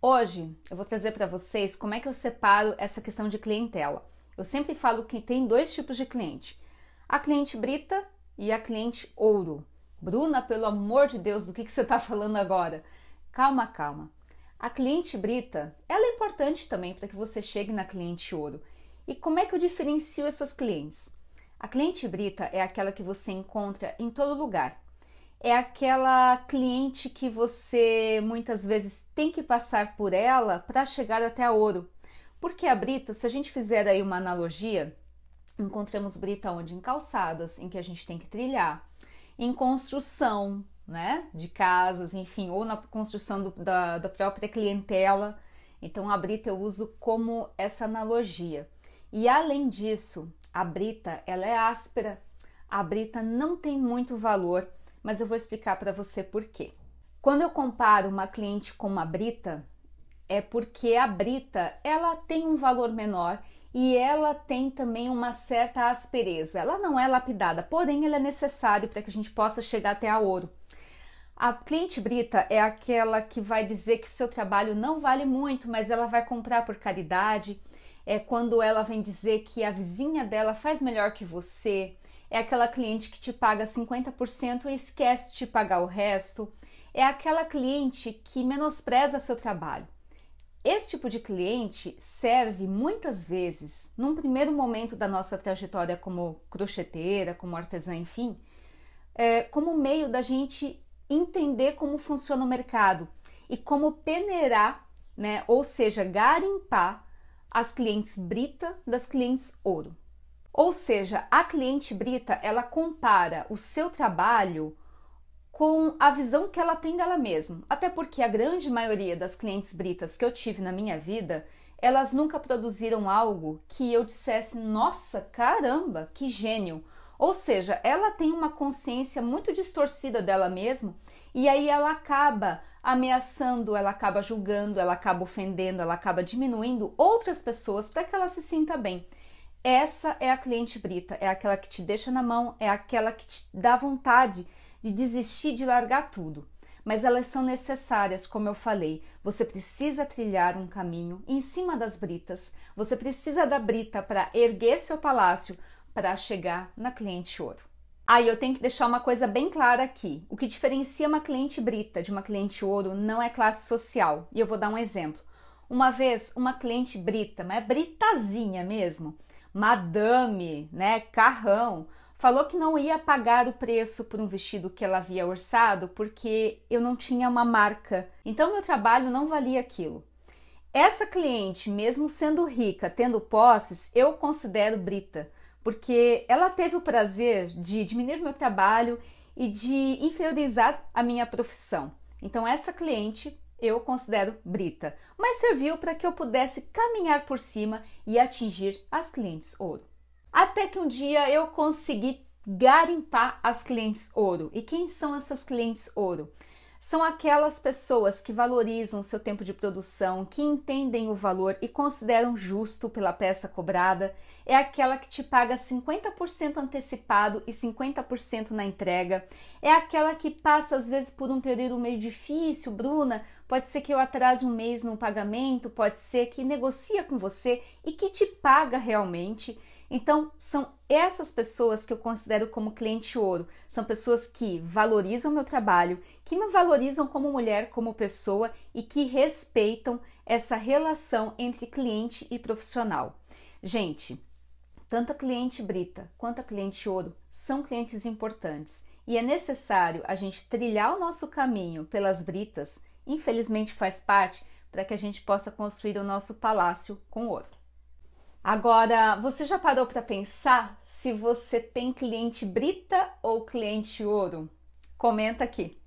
Hoje eu vou trazer para vocês como é que eu separo essa questão de clientela. Eu sempre falo que tem dois tipos de cliente: a cliente brita e a cliente ouro. Bruna, pelo amor de Deus, do que, que você está falando agora? Calma, calma. A cliente brita ela é importante também para que você chegue na cliente ouro. E como é que eu diferencio essas clientes? A cliente brita é aquela que você encontra em todo lugar, é aquela cliente que você muitas vezes tem que passar por ela para chegar até a ouro. Porque a brita, se a gente fizer aí uma analogia, encontramos brita onde em calçadas, em que a gente tem que trilhar, em construção, né, de casas, enfim, ou na construção do, da, da própria clientela. Então a brita eu uso como essa analogia. E além disso, a brita ela é áspera. A brita não tem muito valor mas eu vou explicar para você por quê. Quando eu comparo uma cliente com uma brita, é porque a brita ela tem um valor menor e ela tem também uma certa aspereza. Ela não é lapidada, porém ela é necessária para que a gente possa chegar até a ouro. A cliente brita é aquela que vai dizer que o seu trabalho não vale muito, mas ela vai comprar por caridade. É quando ela vem dizer que a vizinha dela faz melhor que você, é aquela cliente que te paga 50% e esquece de te pagar o resto, é aquela cliente que menospreza seu trabalho. Esse tipo de cliente serve muitas vezes, num primeiro momento da nossa trajetória como crocheteira, como artesã, enfim, é, como meio da gente entender como funciona o mercado e como peneirar, né, ou seja, garimpar as clientes brita das clientes ouro. Ou seja, a cliente Brita, ela compara o seu trabalho com a visão que ela tem dela mesma. Até porque a grande maioria das clientes britas que eu tive na minha vida, elas nunca produziram algo que eu dissesse, nossa, caramba, que gênio. Ou seja, ela tem uma consciência muito distorcida dela mesma e aí ela acaba ameaçando, ela acaba julgando, ela acaba ofendendo, ela acaba diminuindo outras pessoas para que ela se sinta bem. Essa é a cliente brita, é aquela que te deixa na mão, é aquela que te dá vontade de desistir de largar tudo. Mas elas são necessárias, como eu falei. Você precisa trilhar um caminho em cima das britas. Você precisa da brita para erguer seu palácio para chegar na cliente ouro. Aí ah, eu tenho que deixar uma coisa bem clara aqui. O que diferencia uma cliente brita de uma cliente ouro não é classe social. E eu vou dar um exemplo. Uma vez, uma cliente brita, mas é britazinha mesmo, madame, né, carrão, falou que não ia pagar o preço por um vestido que ela havia orçado porque eu não tinha uma marca, então meu trabalho não valia aquilo. Essa cliente, mesmo sendo rica, tendo posses, eu considero brita, porque ela teve o prazer de diminuir meu trabalho e de inferiorizar a minha profissão. Então, essa cliente eu considero brita, mas serviu para que eu pudesse caminhar por cima e atingir as clientes ouro. Até que um dia eu consegui garimpar as clientes ouro. E quem são essas clientes ouro? são aquelas pessoas que valorizam seu tempo de produção, que entendem o valor e consideram justo pela peça cobrada, é aquela que te paga 50% antecipado e 50% na entrega, é aquela que passa às vezes por um período meio difícil, Bruna, pode ser que eu atrase um mês no pagamento, pode ser que negocia com você e que te paga realmente então, são essas pessoas que eu considero como cliente ouro. São pessoas que valorizam meu trabalho, que me valorizam como mulher, como pessoa e que respeitam essa relação entre cliente e profissional. Gente, tanto a cliente brita quanto a cliente ouro são clientes importantes e é necessário a gente trilhar o nosso caminho pelas britas, infelizmente faz parte, para que a gente possa construir o nosso palácio com ouro. Agora, você já parou para pensar se você tem cliente brita ou cliente ouro? Comenta aqui.